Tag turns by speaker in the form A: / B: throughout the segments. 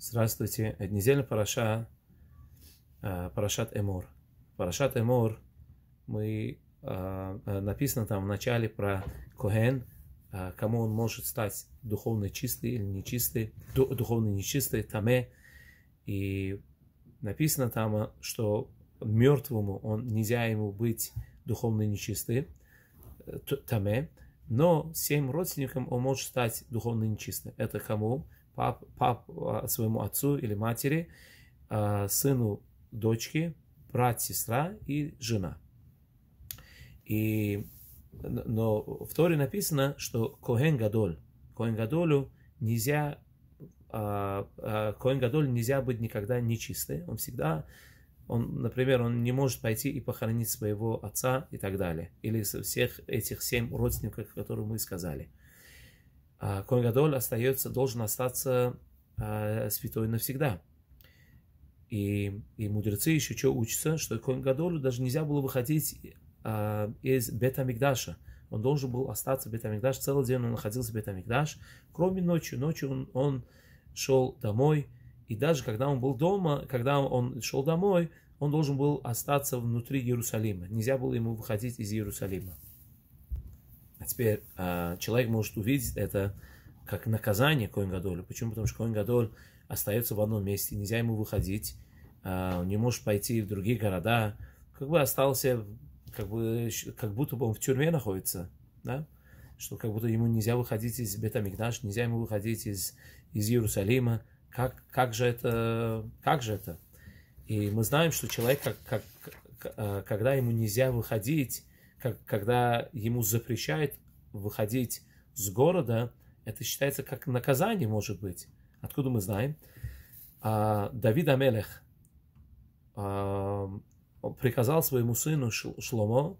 A: Здравствуйте. Это недельная параша, э, парашат Эмор. Парашат Эмор, мы э, э, написано там в начале про Коген, кому он может стать духовно чистый или нечистый, духовно нечистый, таме. И написано там, что мертвому он нельзя ему быть духовно нечистым, таме, но всем родственникам он может стать духовно нечистым. Это кому? пап, пап, а, своему отцу или матери, а, сыну, дочке, брат, сестра и жена. И, но в Торе написано, что Коэн Гадоль, Коэн Гадолю нельзя, а, Коэн Гадоль нельзя быть никогда нечистым, он всегда он, например, он не может пойти и похоронить своего отца и так далее, или всех этих семь родственников, которые мы сказали – а, Коль остается, должен остаться а, святой навсегда. И, и мудрецы еще что учатся, что Коль даже нельзя было выходить а, из Бетамикдаша. Он должен был остаться в Бетамикдаш. Целый день он находился в Бетамикдаш, кроме ночи. Ночью он, он шел домой. И даже когда он был дома, когда он шел домой, он должен был остаться внутри Иерусалима. Нельзя было ему выходить из Иерусалима теперь а, человек может увидеть это как наказание Коин Гадолю. Почему? Потому что Коин Гадоль остается в одном месте, нельзя ему выходить, а, он не может пойти в другие города, как бы остался, как, бы, как будто бы он в тюрьме находится, да? что как будто ему нельзя выходить из Бетамикнаш, нельзя ему выходить из, из Иерусалима. Как, как же это? Как же это? И мы знаем, что человек, как, как, а, когда ему нельзя выходить как, когда ему запрещают выходить с города, это считается как наказание, может быть. Откуда мы знаем? А, Давид Амелех а, приказал своему сыну Шломо,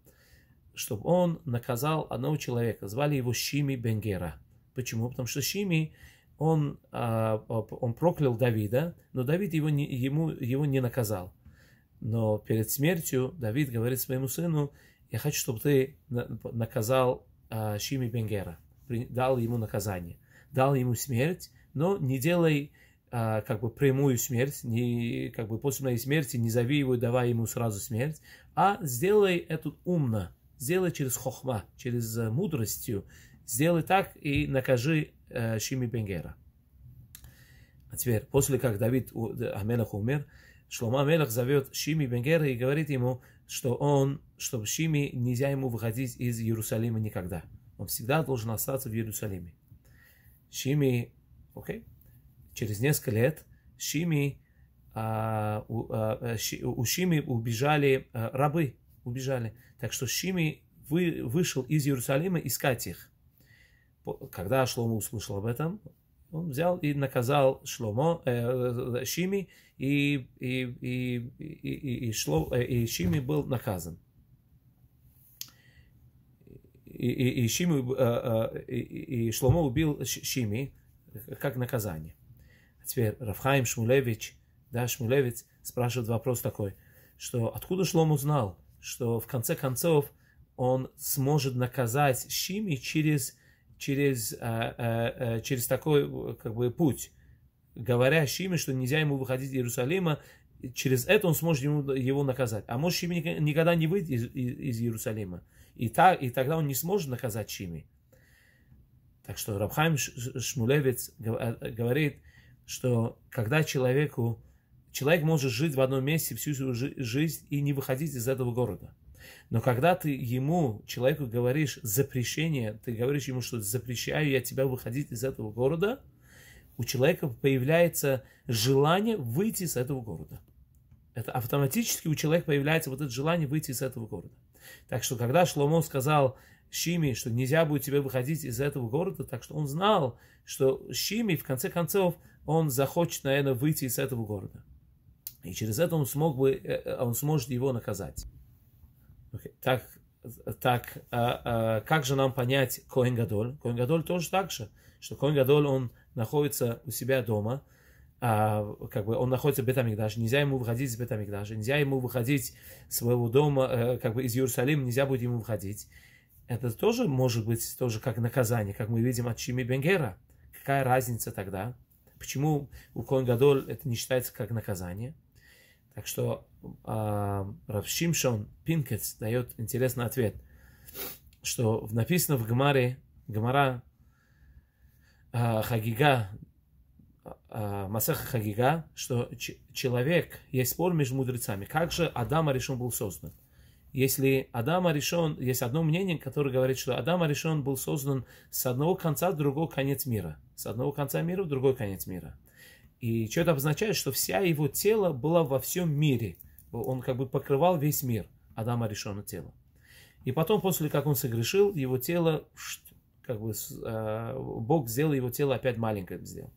A: чтобы он наказал одного человека. Звали его Шими Бенгера. Почему? Потому что Шими, он, а, он проклял Давида, но Давид его не, ему, его не наказал. Но перед смертью Давид говорит своему сыну, я хочу, чтобы ты наказал э, Шими Бенгера, дал ему наказание, дал ему смерть, но не делай э, как бы прямую смерть, не, как бы после моей смерти не зови его и давай ему сразу смерть, а сделай это умно, сделай через хохма, через э, мудростью, сделай так и накажи э, Шими Бенгера. А теперь, после как Давид Амелах умер, Шлома Амелах зовет Шими Бенгера и говорит ему, что он, что Шиме нельзя ему выходить из Иерусалима никогда. Он всегда должен остаться в Иерусалиме. Шими, окей, okay, через несколько лет Шими, а, у, а, ши, у Шими убежали а, рабы, убежали. Так что Шими вы, вышел из Иерусалима искать их. Когда Шлома услышал об этом, он взял и наказал Шломо, э, э, Шими, и, и, и, и, и, Шло, э, и Шими был наказан. И, и, и, Шими, э, э, и, и Шломо убил Шими как наказание. А теперь Рафхаим Шмулевич, да, Шмулевич спрашивает вопрос такой, что откуда Шлому знал, что в конце концов он сможет наказать Шими через через, э, э, э, через такой как бы, путь, говорящий ими, что нельзя ему выходить из Иерусалима, через это он сможет ему, его наказать. А может, Шими никогда не выйдет из, из, Иерусалима. И, так и тогда он не сможет наказать Шими. Так что Рабхайм Шмулевец говорит, что когда человеку, человек может жить в одном месте всю свою жизнь и не выходить из этого города. Но когда ты ему, человеку, говоришь запрещение, ты говоришь ему, что запрещаю я тебя выходить из этого города, у человека появляется желание выйти из этого города. Это автоматически у человека появляется вот это желание выйти из этого города. Так что, когда Шломо сказал Шими, что нельзя будет тебе выходить из этого города, так что он знал, что Шими, в конце концов, он захочет, наверное, выйти из этого города. И через это он, смог бы, э, э, он сможет его наказать. Okay. Так, так а, а, как же нам понять Коэн Гадоль? Коэн Гадоль тоже так же, что Коэн Гадоль, он находится у себя дома, а, как бы он находится в Бетамикдаш, нельзя ему выходить из Бетамикдаша, нельзя ему выходить своего дома, э, как бы из Иерусалима, нельзя будет ему выходить. Это тоже может быть тоже как наказание, как мы видим от Шими Бенгера. Какая разница тогда? Почему у Коэн Гадоль это не считается как наказание? Так что э, а, Равшимшон Пинкетс дает интересный ответ, что написано в Гмаре, Гмара э, а, Хагига, э, а, Масаха Хагига, что человек, есть спор между мудрецами, как же Адама решен был создан. Если Адама решен, есть одно мнение, которое говорит, что Адама решен был создан с одного конца в другой конец мира. С одного конца мира в другой конец мира. И что это обозначает, что вся его тело было во всем мире. Он как бы покрывал весь мир, Адама решено тело. И потом, после как он согрешил, его тело, как бы, а, Бог сделал его тело опять маленькое сделал.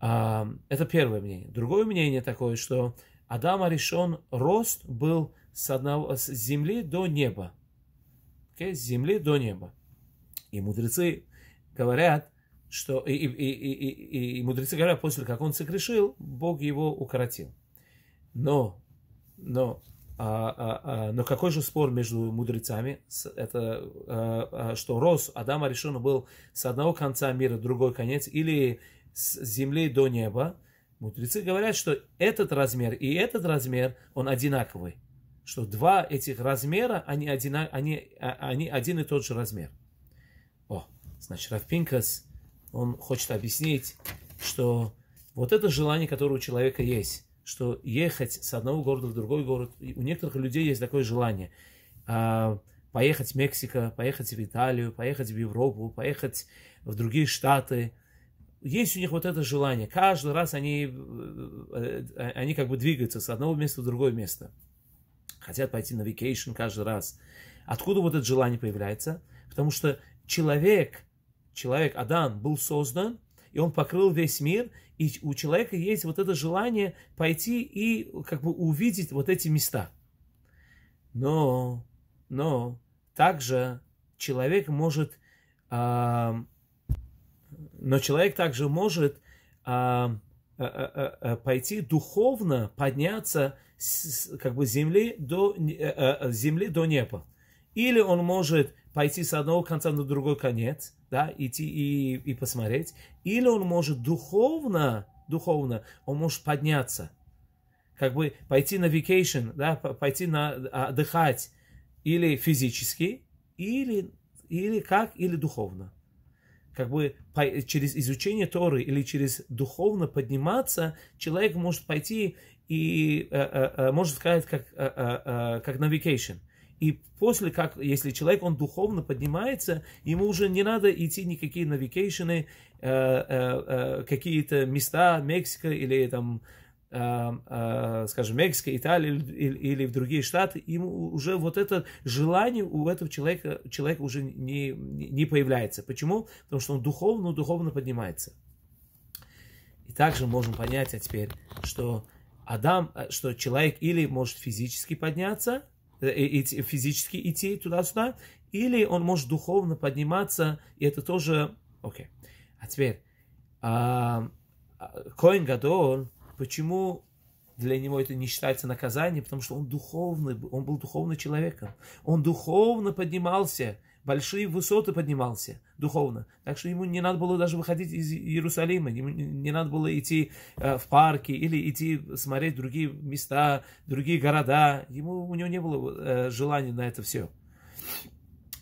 A: А, это первое мнение. Другое мнение такое, что Адама решен рост был с, одного, с земли до неба. Okay? С земли до неба. И мудрецы говорят, что и, и, и, и, и мудрецы говорят, после как он согрешил, Бог его укоротил. Но, но, а, а, а, но какой же спор между мудрецами? Это а, а, что рос Адама решено был с одного конца мира другой конец или с земли до неба. Мудрецы говорят, что этот размер и этот размер, он одинаковый. Что два этих размера, они, одина, они, а, они один и тот же размер. О, значит, Рафпинкас он хочет объяснить, что вот это желание, которое у человека есть, что ехать с одного города в другой город, у некоторых людей есть такое желание. А, поехать в Мексику, поехать в Италию, поехать в Европу, поехать в другие штаты. Есть у них вот это желание. Каждый раз они, э, э, э, они как бы двигаются с одного места в другое место. Хотят пойти на vacation каждый раз. Откуда вот это желание появляется? Потому что человек – человек Адам был создан, и он покрыл весь мир, и у человека есть вот это желание пойти и как бы увидеть вот эти места. Но, но также человек может, а, но человек также может а, а, а, а пойти духовно подняться с, как бы земли до а, земли до неба, или он может пойти с одного конца на другой конец, да, идти и, и посмотреть, или он может духовно, духовно, он может подняться, как бы пойти на vacation, да, пойти на а, отдыхать, или физически, или, или как, или духовно. Как бы по, через изучение Торы или через духовно подниматься, человек может пойти и э, э, э может сказать, как, э, э, э как на vacation – и после, как, если человек, он духовно поднимается, ему уже не надо идти никакие навикейшены, э, э, э какие-то места, Мексика или там, э, э, скажем, Мексика, Италия или, или в другие штаты, ему уже вот это желание у этого человека, человека уже не, не появляется. Почему? Потому что он духовно, духовно поднимается. И также можем понять а теперь, что Адам, что человек или может физически подняться – идти э, физически идти туда-сюда, или он может духовно подниматься, и это тоже... Окей. Okay. А теперь, а, а Коин Гадоль, почему для него это не считается наказанием, потому что он духовный, он был духовным человеком, он духовно поднимался, большие высоты поднимался духовно. Так что ему не надо было даже выходить из Иерусалима, ему не надо было идти э, в парки или идти смотреть другие места, другие города. Ему, у него не было э, желания на это все.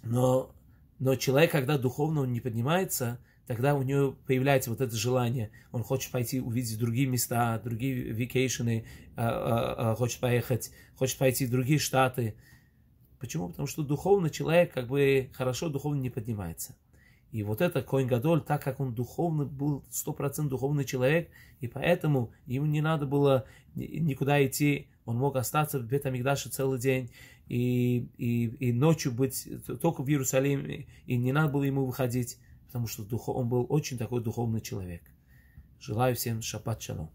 A: Но, но человек, когда духовно он не поднимается, тогда у него появляется вот это желание. Он хочет пойти увидеть другие места, другие векейшены, э, хочет поехать, хочет пойти в другие штаты. Почему? Потому что духовно человек как бы хорошо духовно не поднимается. И вот это Коин Гадоль, так как он духовный был, 100% духовный человек, и поэтому ему не надо было никуда идти, он мог остаться в Бетамикдаше целый день, и, и, и ночью быть только в Иерусалиме, и не надо было ему выходить, потому что он был очень такой духовный человек. Желаю всем шапат шалом.